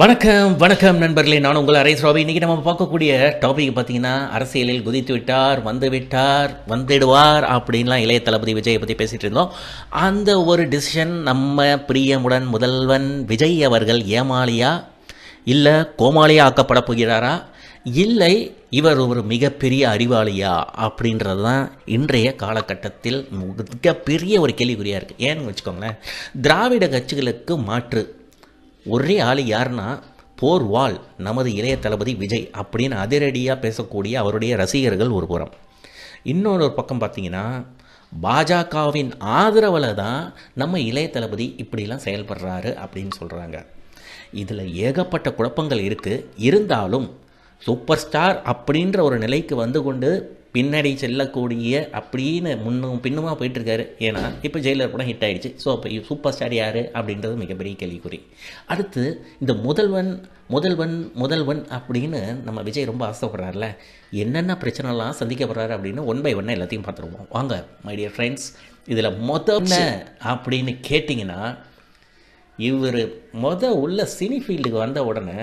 வணக்கம் வணக்கம் நண்பர்களே நான் உங்கள் அரேஸ் ராபி இன்னைக்கு நம்ம பார்க்கக்கூடிய டாபிக் பார்த்தீங்கன்னா அரசியலில் குதித்து விட்டார் வந்து விட்டார் வந்துடுவார் அப்படின்லாம் இளைய தளபதி விஜயை பற்றி பேசிகிட்டு இருந்தோம் அந்த ஒரு டிசிஷன் நம்ம பிரியமுடன் முதல்வன் விஜய் அவர்கள் ஏமாளியா இல்லை கோமாளியா ஆக்கப்பட போகிறாரா இல்லை இவர் ஒரு மிகப்பெரிய அறிவாளியா அப்படின்றது தான் இன்றைய காலகட்டத்தில் மிகப்பெரிய ஒரு கேள்விக்குறியாக இருக்குது ஏன்னு வச்சுக்கோங்களேன் திராவிட கட்சிகளுக்கு மாற்று ஒரே ஆள் யாருன்னா போர் வால் நமது இளைய தளபதி விஜய் அப்படின்னு அதிரடியாக பேசக்கூடிய அவருடைய ரசிகர்கள் ஒரு புறம் இன்னொரு ஒரு பக்கம் பார்த்தீங்கன்னா பாஜகவின் ஆதரவில் தான் நம்ம இளைய தளபதி இப்படிலாம் செயல்படுறாரு அப்படின்னு சொல்கிறாங்க இதில் ஏகப்பட்ட குழப்பங்கள் இருக்குது இருந்தாலும் சூப்பர் ஸ்டார் அப்படின்ற ஒரு நிலைக்கு வந்து கொண்டு பின்னாடி செல்லக்கூடிய அப்படின்னு முன்னும் பின்னுமாக போயிட்டுருக்காரு ஏன்னா இப்போ ஜெயிலர் படம் ஹிட் ஆகிடுச்சு ஸோ அப்போ சூப்பர் ஸ்டார் யார் அப்படின்றது மிகப்பெரிய கேள்விக்குறி அடுத்து இந்த முதல்வன் முதல்வன் முதல்வன் அப்படின்னு நம்ம விஜய் ரொம்ப ஆசைப்படுறாருல என்னென்ன பிரச்சனைலாம் சந்திக்கப்படுறாரு அப்படின்னு ஒன் பை ஒன்னை எல்லாத்தையும் பார்த்துருவோம் வாங்க மை டியர் ஃப்ரெண்ட்ஸ் இதில் மொதல் அப்படின்னு கேட்டிங்கன்னா இவர் மொதல் உள்ள சினி ஃபீல்டுக்கு வந்த உடனே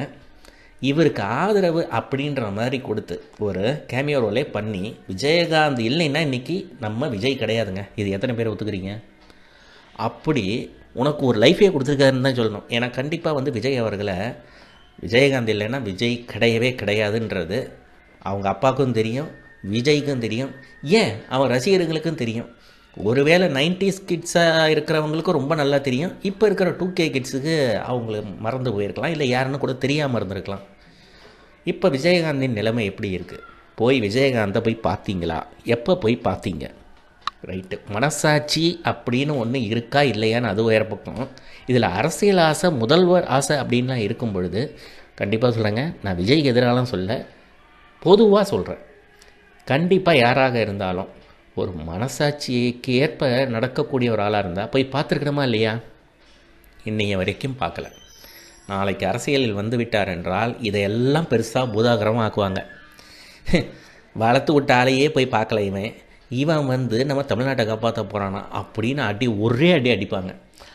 இவருக்கு ஆதரவு அப்படின்ற மாதிரி கொடுத்து ஒரு கேமியோ ரோலே பண்ணி விஜயகாந்த் இல்லைன்னா இன்றைக்கி நம்ம விஜய் கிடையாதுங்க இது எத்தனை பேர் ஒத்துக்கிறீங்க அப்படி உனக்கு ஒரு லைஃபே கொடுத்துருக்காருன்னு தான் சொல்லணும் ஏன்னா கண்டிப்பாக வந்து விஜய் அவர்களை விஜயகாந்த் இல்லைன்னா விஜய் கிடையவே கிடையாதுன்றது அவங்க அப்பாவுக்கும் தெரியும் விஜய்க்கும் தெரியும் ஏன் அவன் ரசிகர்களுக்கும் தெரியும் ஒருவேளை நைன்டிஸ் கிட்ஸாக இருக்கிறவங்களுக்கும் ரொம்ப நல்லா தெரியும் இப்போ இருக்கிற டூ கே கிட்ஸுக்கு அவங்களுக்கு மறந்து போயிருக்கலாம் இல்லை யாருன்னு கூட தெரியாமல் இருந்திருக்கலாம் இப்போ விஜயகாந்தின் நிலைமை எப்படி இருக்குது போய் விஜயகாந்தை போய் பார்த்தீங்களா எப்போ போய் பார்த்தீங்க ரைட்டு மனசாட்சி அப்படின்னு ஒன்று இருக்கா இல்லையான்னு அது வேறு பக்கம் இதில் அரசியல் ஆசை முதல்வர் ஆசை அப்படின்லாம் இருக்கும் பொழுது கண்டிப்பாக சொல்கிறேங்க நான் விஜய்க்கு எதிராலாம் சொல்ல பொதுவாக சொல்கிறேன் கண்டிப்பாக யாராக இருந்தாலும் ஒரு மனசாட்சிக்கு ஏற்ப நடக்கக்கூடிய ஒரு ஆளாக இருந்தால் போய் பார்த்துருக்கணுமா இல்லையா இன்னைய வரைக்கும் பார்க்கல நாளைக்கு அரசியலில் வந்து விட்டார் என்றால் இதையெல்லாம் பெருசாக பூதாகரமாக ஆக்குவாங்க வளர்த்து விட்டாலேயே போய் பார்க்கல இவன் இவன் வந்து நம்ம தமிழ்நாட்டை காப்பாற்ற போகிறானா அப்படின்னு அடி ஒரே அடி அடிப்பாங்க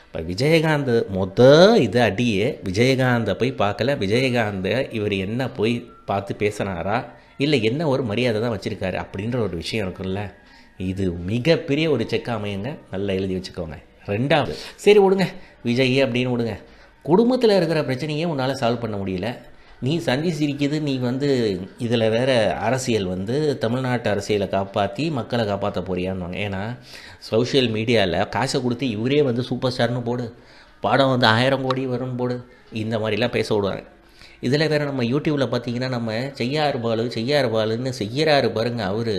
இப்போ விஜயகாந்த் மொத இது அடியே விஜயகாந்தை போய் பார்க்கல விஜயகாந்தை இவர் என்ன போய் பார்த்து பேசினாரா இல்லை என்ன ஒரு மரியாதை தான் வச்சுருக்காரு அப்படின்ற ஒரு விஷயம் இருக்குல்ல இது மிகப்பெரிய ஒரு செக் அமையுங்க நல்லா எழுதி வச்சுக்கோங்க ரெண்டாவது சரி விடுங்க விஜய் அப்படின்னு விடுங்க குடும்பத்தில் இருக்கிற பிரச்சனையே உன்னால் சால்வ் பண்ண முடியல நீ சந்தி சிரிக்குது நீ வந்து இதில் வேறு அரசியல் வந்து தமிழ்நாட்டு அரசியலை காப்பாற்றி மக்களை காப்பாற்ற போறியான்னு ஏன்னா சோஷியல் மீடியாவில் காசை கொடுத்து இவரே வந்து சூப்பர் ஸ்டார்னு போடு படம் வந்து ஆயிரம் கோடி வரும் போடு இந்த மாதிரிலாம் பேச விடுவாங்க இதில் வேறு நம்ம யூடியூப்பில் பார்த்தீங்கன்னா நம்ம செய்யாறு பாலு செய்யாறு பாலுன்னு செய்யறாரு பாருங்க அவர்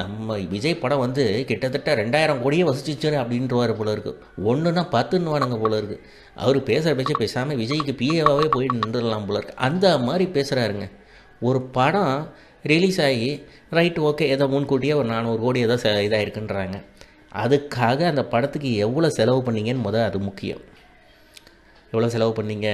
நம்ம விஜய் படம் வந்து கிட்டத்தட்ட ரெண்டாயிரம் கோடியே வசிச்சிச்சு அப்படின்றவாரு போல இருக்குது ஒன்றுனா பத்துன்னுவானுங்க போல இருக்குது அவர் பேசுகிற பேச்சு பேசாமல் விஜய்க்கு பிஏவாகவே போய் நின்றுடலாம் போல இருக்குது அந்த மாதிரி பேசுகிறாருங்க ஒரு படம் ரிலீஸ் ஆகி ரைட் ஓகே ஏதோ முன்கூட்டியே ஒரு நானூறு கோடி ஏதோ இதாக இருக்குன்றாங்க அதுக்காக அந்த படத்துக்கு எவ்வளோ செலவு பண்ணீங்கன்னு முதல் அது முக்கியம் எவ்வளோ செலவு பண்ணீங்க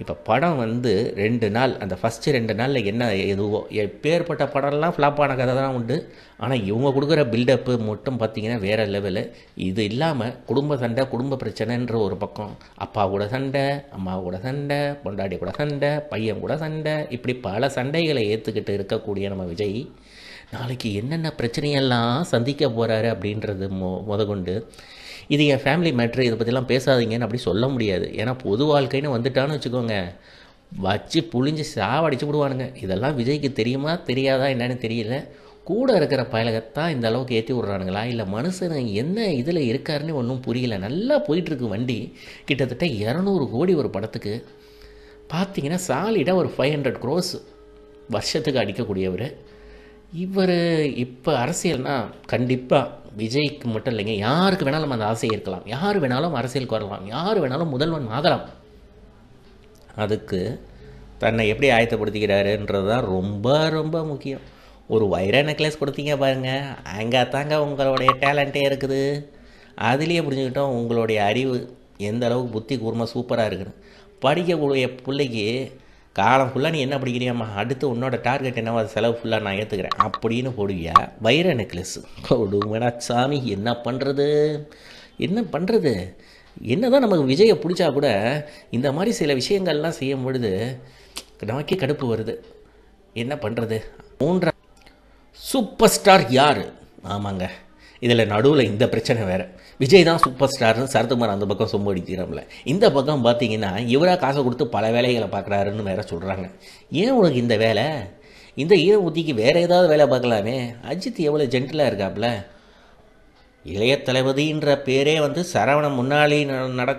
இப்போ படம் வந்து ரெண்டு நாள் அந்த ஃபஸ்ட்டு ரெண்டு நாளில் என்ன எதுவோ பேர்பட்ட படம்லாம் ஆன கதை தான் உண்டு ஆனால் இவங்க கொடுக்குற பில்டப்பு மட்டும் பார்த்தீங்கன்னா வேறு லெவலு இது இல்லாமல் குடும்ப சண்டை குடும்ப பிரச்சனைன்ற ஒரு பக்கம் அப்பா கூட சண்டை அம்மா கூட சண்டை பொண்டாடி கூட சண்டை பையன் கூட சண்டை இப்படி பல சண்டைகளை ஏற்றுக்கிட்டு இருக்கக்கூடிய நம்ம விஜய் நாளைக்கு என்னென்ன பிரச்சனையெல்லாம் சந்திக்க போகிறாரு அப்படின்றது மொ முதகொண்டு இது என் ஃபேமிலி மேட்ரு இதை பற்றிலாம் பேசாதீங்கன்னு அப்படி சொல்ல முடியாது ஏன்னா பொது வாழ்க்கைன்னு வந்துட்டான்னு வச்சுக்கோங்க வச்சு புழிஞ்சு சாவடிச்சு விடுவானுங்க இதெல்லாம் விஜய்க்கு தெரியுமா தெரியாதா என்னன்னு தெரியல கூட இருக்கிற பயலகத்தான் இந்த அளவுக்கு ஏற்றி விட்றானுங்களா இல்லை மனுஷன் என்ன இதில் இருக்காருன்னு ஒன்றும் புரியல நல்லா போயிட்டுருக்கு வண்டி கிட்டத்தட்ட இரநூறு கோடி ஒரு படத்துக்கு பார்த்தீங்கன்னா சாலிடாக ஒரு ஃபைவ் ஹண்ட்ரட் க்ரோஸ் வருஷத்துக்கு அடிக்கக்கூடியவர் இவர் இப்போ அரசியல்னால் கண்டிப்பாக விஜய்க்கு மட்டும் இல்லைங்க யாருக்கு வேணாலும் அந்த ஆசை இருக்கலாம் யார் வேணாலும் அரசியலுக்கு வரலாம் யார் வேணாலும் முதல்வன் ஆகலாம் அதுக்கு தன்னை எப்படி ஆயத்தப்படுத்திக்கிறாருன்றது தான் ரொம்ப ரொம்ப முக்கியம் ஒரு வைர நெக்லஸ் கொடுத்தீங்க பாருங்கள் அங்கே தாங்க உங்களுடைய டேலண்ட்டே இருக்குது அதுலேயே புரிஞ்சுக்கிட்டோம் உங்களுடைய அறிவு எந்த அளவுக்கு புத்தி கூர்மாக சூப்பராக இருக்குன்னு படிக்கக்கூடிய பிள்ளைக்கு காலம் ஃபுல்லாக நீ என்ன படிக்கிறியாம்மா அடுத்து உன்னோட டார்கெட் என்னவோ அது செலவு ஃபுல்லாக நான் ஏற்றுக்கிறேன் அப்படின்னு போடுவியா வைர நெக்லஸ் கொடுமடா சாமி என்ன பண்ணுறது என்ன பண்ணுறது என்ன தான் நமக்கு விஜயை பிடிச்சா கூட இந்த மாதிரி சில விஷயங்கள்லாம் செய்யும் பொழுது நமக்கே கடுப்பு வருது என்ன பண்ணுறது மூன்றா சூப்பர் ஸ்டார் யார் ஆமாங்க இதில் நடுவில் இந்த பிரச்சனை வேறு விஜய் தான் சூப்பர் ஸ்டார்னு சரத்குமார் அந்த பக்கம் சொம்பு அடிக்கிறோம்ல இந்த பக்கம் பார்த்தீங்கன்னா இவராக காசை கொடுத்து பல வேலைகளை பார்க்குறாருன்னு வேற சொல்கிறாங்க ஏன் உனக்கு இந்த வேலை இந்த ஈர ஊத்திக்கு வேறு ஏதாவது வேலை பார்க்கலாமே அஜித் எவ்வளோ ஜென்டிலாக இருக்காப்ல இளைய தளபதின்ற பேரே வந்து சரவணன் முன்னாடி நட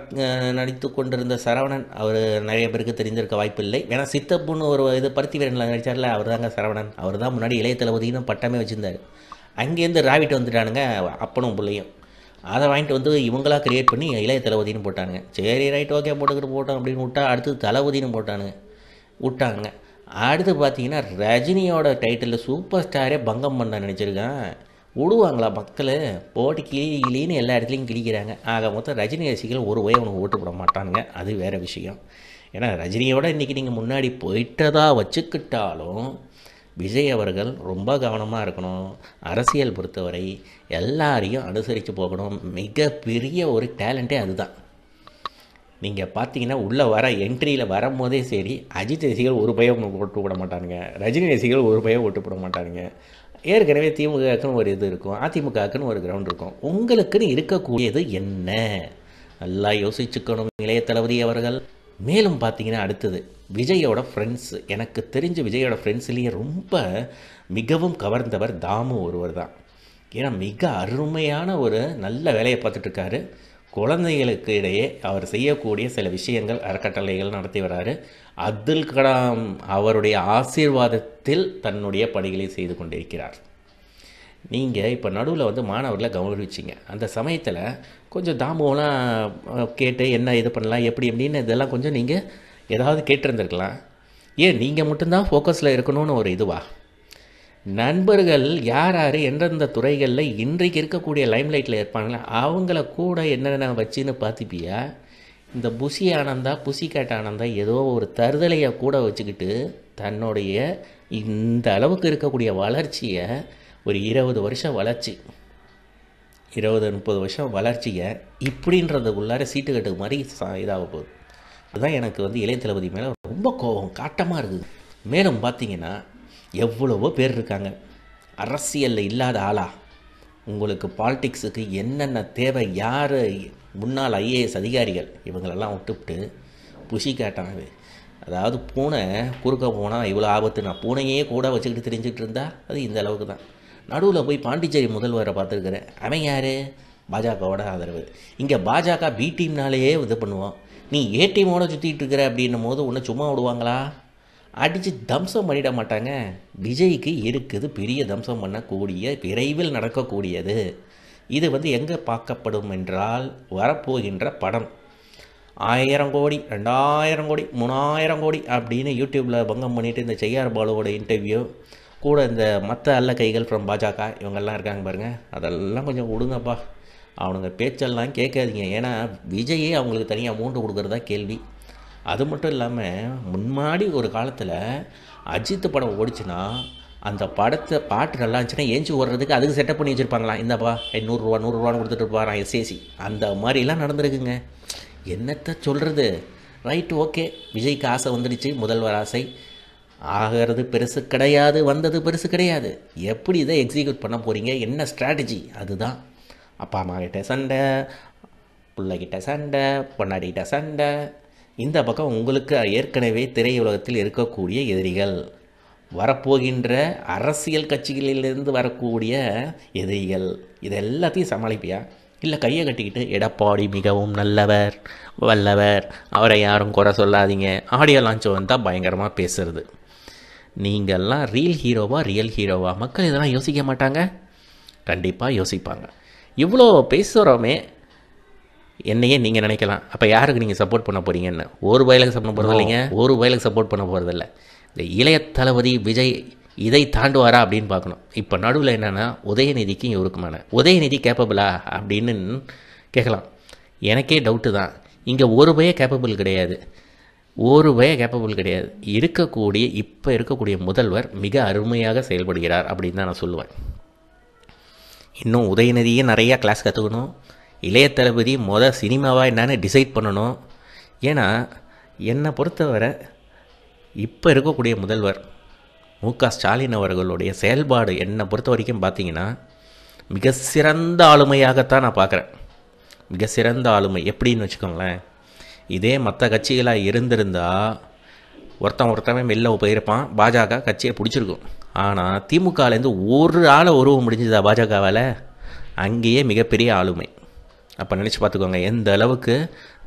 நடித்து கொண்டிருந்த சரவணன் அவர் நிறைய பேருக்கு தெரிஞ்சிருக்க வாய்ப்பு இல்லை வேணா சித்தப்புன்னு ஒரு இது பருத்தி வீரனில் நடித்தார்ல அவர் தாங்க சரவணன் அவர் தான் முன்னாடி இளைய தளபதினு பட்டமே வச்சுருந்தார் அங்கேருந்து ராவிட்டு வந்துட்டானுங்க அப்பனும் பிள்ளையும் அதை வாங்கிட்டு வந்து இவங்களாக க்ரியேட் பண்ணி இளைய தளபதினு போட்டானுங்க சரி ரைட் ஓகே போட்டுக்கிட்டு போட்டோம் அப்படின்னு விட்டா அடுத்து தளபதினு போட்டானுங்க விட்டாங்க அடுத்து பார்த்தீங்கன்னா ரஜினியோட டைட்டிலில் சூப்பர் ஸ்டாரே பங்கம் பண்ண நினச்சிருக்கேன் விடுவாங்களா மக்கள் போட்டு கிளி கிளின்னு எல்லா இடத்துலையும் கிழிக்கிறாங்க ஆக மொத்தம் ரஜினி ரசிகர்கள் ஒரு வய அவனுக்கு ஓட்டு போட மாட்டானுங்க அது வேறு விஷயம் ஏன்னா ரஜினியோட இன்றைக்கி நீங்கள் முன்னாடி போயிட்டதாக வச்சுக்கிட்டாலும் விஜய் அவர்கள் ரொம்ப கவனமாக இருக்கணும் அரசியல் பொறுத்தவரை எல்லாரையும் அனுசரித்து போகணும் மிகப்பெரிய ஒரு டேலண்ட்டே அதுதான் நீங்கள் பார்த்தீங்கன்னா உள்ளே வர என்ட்ரியில் வரும்போதே சரி அஜித் ரசிகள் ஒரு பயம் ஓட்டு போட மாட்டானுங்க ரஜினி ரசிகள் ஒரு பயம் ஓட்டு போட மாட்டானுங்க ஏற்கனவே திமுகக்குன்னு ஒரு இது இருக்கும் அதிமுகக்குன்னு ஒரு கிரவுண்ட் இருக்கும் உங்களுக்குன்னு இருக்கக்கூடியது என்ன நல்லா யோசிச்சுக்கணும் இளைய தளபதி அவர்கள் மேலும் பார்த்தீங்கன்னா அடுத்தது விஜயோட ஃப்ரெண்ட்ஸ் எனக்கு தெரிஞ்ச விஜயோட ஃப்ரெண்ட்ஸ்லேயே ரொம்ப மிகவும் கவர்ந்தவர் தாமு ஒருவர் தான் ஏன்னா மிக அருமையான ஒரு நல்ல வேலையை பார்த்துட்ருக்காரு குழந்தைகளுக்கு இடையே அவர் செய்யக்கூடிய சில விஷயங்கள் அறக்கட்டளைகள் நடத்தி வர்றாரு அப்துல் கலாம் அவருடைய ஆசீர்வாதத்தில் தன்னுடைய பணிகளை செய்து கொண்டிருக்கிறார் நீங்கள் இப்போ நடுவில் வந்து மாணவர்களை கவனிச்சிங்க அந்த சமயத்தில் கொஞ்சம் தாம்பவம்லாம் கேட்டு என்ன இது பண்ணலாம் எப்படி எப்படின்னு இதெல்லாம் கொஞ்சம் நீங்கள் ஏதாவது கேட்டிருந்துருக்கலாம் ஏன் நீங்கள் மட்டும்தான் ஃபோக்கஸில் இருக்கணும்னு ஒரு இதுவா நண்பர்கள் யார் யார் எந்தெந்த துறைகளில் இன்றைக்கு இருக்கக்கூடிய லைம்லைட்டில் இருப்பாங்களே அவங்கள கூட என்னென்ன வச்சுன்னு பார்த்துப்பியா இந்த புசி ஆனந்தா புசிகாட் ஆனந்தா ஏதோ ஒரு தருதலையை கூட வச்சுக்கிட்டு தன்னுடைய இந்த அளவுக்கு இருக்கக்கூடிய வளர்ச்சியை ஒரு இருபது வருஷம் வளர்ச்சி இருபது முப்பது வருஷம் வளர்ச்சியை இப்படின்றது உள்ளார சீட்டு கட்டுக்கு மாதிரி சா இதாக போகுது அதுதான் எனக்கு வந்து இளைய தளபதி மேலே ரொம்ப கோபம் காட்டமாக இருக்குது மேலும் பார்த்தீங்கன்னா எவ்வளவோ பேர் இருக்காங்க அரசியலில் இல்லாத ஆளா உங்களுக்கு பாலிடிக்ஸுக்கு என்னென்ன தேவை யார் முன்னாள் ஐஏஎஸ் அதிகாரிகள் இவங்களெல்லாம் விட்டுவிட்டு புஷி காட்டானது அதாவது பூனை குறுக்க போனால் இவ்வளோ ஆபத்து நான் பூனையே கூட வச்சுக்கிட்டு தெரிஞ்சுக்கிட்டு இருந்தால் அது இந்த அளவுக்கு தான் நடுவில் போய் பாண்டிச்சேரி முதல்வரை பார்த்துருக்குறேன் அவன் யார் பாஜகவோட ஆதரவு இங்கே பாஜக பி டீம்னாலேயே இது பண்ணுவோம் நீ ஏ டீமோட சுற்றிட்டு இருக்கிற அப்படின்னும் போது ஒன்று சும்மா விடுவாங்களா அடித்து தம்சம் பண்ணிட மாட்டாங்க விஜய்க்கு இருக்குது பெரிய தம்சம் பண்ணக்கூடிய விரைவில் நடக்கக்கூடியது இது வந்து எங்கே பார்க்கப்படும் என்றால் வரப்போகின்ற படம் ஆயிரம் கோடி ரெண்டாயிரம் கோடி மூணாயிரம் கோடி அப்படின்னு யூடியூப்பில் பங்கம் பண்ணிவிட்டு இந்த செய்யார் பாலுவோட இன்டர்வியூ கூட இந்த மற்ற அல்ல கைகள் ஃப்ரம் பாஜக இவங்கெல்லாம் இருக்காங்க பாருங்கள் அதெல்லாம் கொஞ்சம் விடுங்கப்பா அவனுங்க பேச்செல்லாம் கேட்காதீங்க ஏன்னா விஜயே அவங்களுக்கு தனியாக மூண்டு கொடுக்குறதா கேள்வி அது மட்டும் இல்லாமல் முன்னாடி ஒரு காலத்தில் அஜித் படம் ஓடிச்சுன்னா அந்த படத்தை பாட்டு நல்லா இருந்துச்சுன்னா ஏஞ்சி ஓடுறதுக்கு அதுக்கு செட்டப் பண்ணி வச்சுருப்பாங்களாம் இந்தப்பா நூறுரூவா நூறுரூவான்னு கொடுத்துட்டு இருப்பாரான் எஸ்ஏசி அந்த மாதிரிலாம் நடந்துருக்குங்க என்னத்தை சொல்கிறது ரைட்டு ஓகே விஜய்க்கு ஆசை வந்துடுச்சு முதல்வர் ஆசை ஆகிறது பெருசு கிடையாது வந்தது பெருசு கிடையாது எப்படி இதை எக்ஸிக்யூட் பண்ண போகிறீங்க என்ன ஸ்ட்ராட்டஜி அதுதான் அப்பா அம்மாக்கிட்ட சண்டை பிள்ளைகிட்ட சண்டை பொன்னாடிகிட்ட சண்டை இந்த பக்கம் உங்களுக்கு ஏற்கனவே திரையுலகத்தில் இருக்கக்கூடிய எதிரிகள் வரப்போகின்ற அரசியல் கட்சிகளிலிருந்து வரக்கூடிய எதிரிகள் இது எல்லாத்தையும் சமாளிப்பியா இல்லை கையை கட்டிக்கிட்டு எடப்பாடி மிகவும் நல்லவர் வல்லவர் அவரை யாரும் குறை சொல்லாதீங்க ஆடியோ லான்ச் வந்தால் பயங்கரமாக பேசுறது நீங்கள்லாம் ரீல் ஹீரோவா ரியல் ஹீரோவா மக்கள் இதெல்லாம் யோசிக்க மாட்டாங்க கண்டிப்பாக யோசிப்பாங்க இவ்வளோ பேசுகிறோமே என்னையே நீங்கள் நினைக்கலாம் அப்போ யாருக்கு நீங்கள் சப்போர்ட் பண்ண போகிறீங்கன்னு ஒரு வயலுக்கு சப்போர்ட் பண்ண இல்லைங்க ஒரு வயலுக்கு சப்போர்ட் பண்ண போகிறதில்ல இந்த இளைய தளபதி விஜய் இதை தாண்டுவாரா அப்படின்னு பார்க்கணும் இப்போ நடுவில் என்னென்னா உதயநிதிக்கும் இவருக்குமான உதயநிதி கேப்பபிளா அப்படின்னு கேட்கலாம் எனக்கே டவுட்டு தான் இங்கே ஒரு பய கேப்பபிள் கிடையாது ஒரு வய கேப்பபிள் கிடையாது இருக்கக்கூடிய இப்போ இருக்கக்கூடிய முதல்வர் மிக அருமையாக செயல்படுகிறார் அப்படின்னு தான் நான் சொல்லுவேன் இன்னும் உதயநிதியே நிறையா கிளாஸ் கற்றுக்கணும் இளைய தளபதி மொதல் சினிமாவாக என்னென்னு டிசைட் பண்ணணும் ஏன்னா என்னை பொறுத்தவரை இப்போ இருக்கக்கூடிய முதல்வர் மு க ஸ்டாலின் அவர்களுடைய செயல்பாடு என்னை பொறுத்த வரைக்கும் பார்த்தீங்கன்னா மிக சிறந்த ஆளுமையாகத்தான் நான் பார்க்குறேன் மிக சிறந்த ஆளுமை எப்படின்னு வச்சுக்கோங்களேன் இதே மற்ற கட்சிகளாக இருந்திருந்தால் ஒருத்தன் ஒருத்தவன் மெல்ல போயிருப்பான் பாஜக கட்சியை பிடிச்சிருக்கும் ஆனால் திமுகலேருந்து ஒரு ஆளை உருவம் முடிஞ்சுதா பாஜகவால் அங்கேயே மிகப்பெரிய ஆளுமை அப்போ நினச்சி பார்த்துக்கோங்க எந்த அளவுக்கு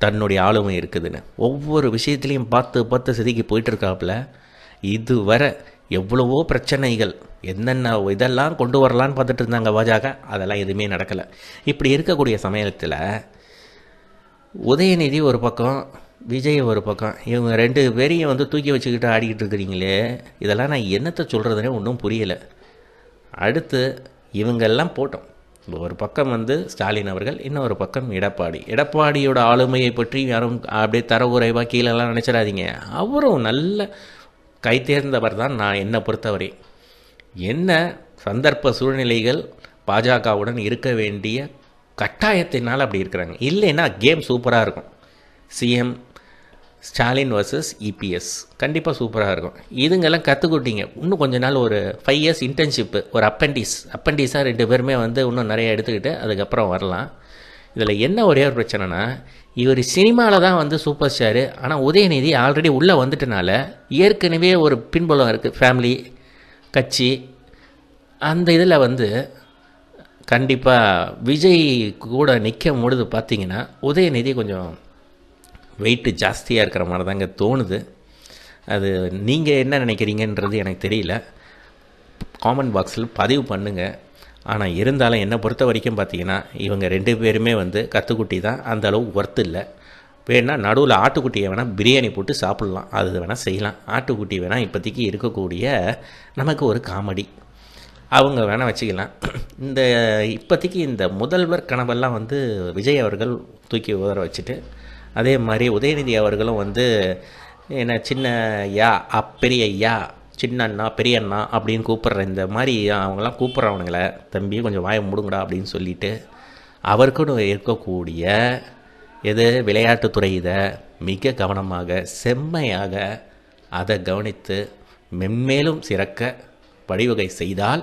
தன்னுடைய ஆளுமை இருக்குதுன்னு ஒவ்வொரு விஷயத்துலையும் பார்த்து பார்த்து செதுக்கி போயிட்டுருக்காப்புல இதுவரை எவ்வளவோ பிரச்சனைகள் என்னென்ன இதெல்லாம் கொண்டு வரலான்னு பார்த்துட்டு இருந்தாங்க பாஜக அதெல்லாம் எதுவுமே நடக்கலை இப்படி இருக்கக்கூடிய சமயத்தில் உதயநிதி ஒரு பக்கம் விஜய் ஒரு பக்கம் இவங்க ரெண்டு பேரையும் வந்து தூக்கி வச்சுக்கிட்டு ஆடிக்கிட்டு இருக்கிறீங்களே இதெல்லாம் நான் என்னத்தை சொல்கிறதுனே ஒன்றும் புரியலை அடுத்து இவங்கெல்லாம் போட்டோம் ஒரு பக்கம் வந்து ஸ்டாலின் அவர்கள் இன்னொரு பக்கம் எடப்பாடி எடப்பாடியோட ஆளுமையை பற்றி யாரும் அப்படியே தர தரவுறைவாக கீழெல்லாம் நினச்சிடாதீங்க அவரும் நல்ல கை தேர்ந்தவர் தான் நான் என்னை பொறுத்தவரை என்ன சந்தர்ப்ப சூழ்நிலைகள் பாஜகவுடன் இருக்க வேண்டிய கட்டாயத்தினால் அப்படி இருக்கிறாங்க இல்லைன்னா கேம் சூப்பராக இருக்கும் CM Stalin versus EPS e கண்டிப்பாக சூப்பராக இருக்கும் இதுங்கெல்லாம் கற்றுக்கிட்டீங்க இன்னும் கொஞ்ச நாள் ஒரு ஃபைவ் இயர்ஸ் இன்டர்ன்ஷிப்பு ஒரு அப்பண்டிஸ் அப்பண்டிஸாக ரெண்டு பேருமே வந்து இன்னும் நிறையா எடுத்துக்கிட்டு அதுக்கப்புறம் வரலாம் இதில் என்ன ஒரே ஒரு பிரச்சனைனா இவர் சினிமாவில் தான் வந்து சூப்பர் ஸ்டாரு ஆனால் உதயநிதி ஆல்ரெடி உள்ளே வந்துட்டனால ஏற்கனவே ஒரு பின்புலம் இருக்குது ஃபேமிலி கட்சி அந்த இதில் வந்து கண்டிப்பாக விஜய் கூட நிற்கும் பொழுது பார்த்திங்கன்னா உதயநிதி கொஞ்சம் வெயிட்டு ஜாஸ்தியாக இருக்கிற மாதிரி தாங்க தோணுது அது நீங்கள் என்ன நினைக்கிறீங்கன்றது எனக்கு தெரியல காமெண்ட் பாக்ஸில் பதிவு பண்ணுங்கள் ஆனால் இருந்தாலும் என்னை பொறுத்த வரைக்கும் பார்த்தீங்கன்னா இவங்க ரெண்டு பேருமே வந்து கத்துக்குட்டி தான் அந்தளவு ஒர்த்து இல்லை வேணால் நடுவில் ஆட்டுக்குட்டியை வேணால் பிரியாணி போட்டு சாப்பிட்லாம் அது வேணால் செய்யலாம் ஆட்டுக்குட்டி வேணால் இப்போதைக்கு இருக்கக்கூடிய நமக்கு ஒரு காமெடி அவங்க வேணால் வச்சுக்கலாம் இந்த இப்போதைக்கு இந்த முதல்வர் கனவெல்லாம் வந்து விஜய் அவர்கள் தூக்கி உதற வச்சுட்டு அதே மாதிரி உதயநிதி அவர்களும் வந்து என்ன சின்ன யா அப்பெரிய யா சின்ன அண்ணா பெரிய அண்ணா அப்படின்னு கூப்பிட்ற இந்த மாதிரி அவங்களாம் கூப்பிட்றவனுங்கள தம்பி கொஞ்சம் வாய முடுங்கடா அப்படின்னு சொல்லிட்டு அவருக்குன்னு இருக்கக்கூடிய எது விளையாட்டுத்துறை இதை மிக கவனமாக செம்மையாக அதை கவனித்து மென்மேலும் சிறக்க வழிவகை செய்தால்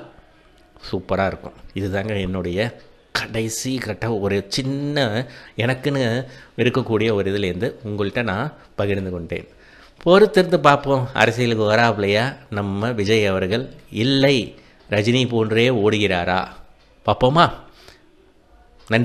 சூப்பராக இருக்கும் இதுதாங்க என்னுடைய கடைசி கட்ட ஒரு சின்ன எனக்குன்னு இருக்கக்கூடிய ஒரு இதுலேருந்து உங்கள்கிட்ட நான் பகிர்ந்து கொண்டேன் பொறுத்திருந்து பார்ப்போம் அரசியலுக்கு வராப்பிலையா நம்ம விஜய் அவர்கள் இல்லை ரஜினி போன்றே ஓடுகிறாரா பார்ப்போமா நன்றி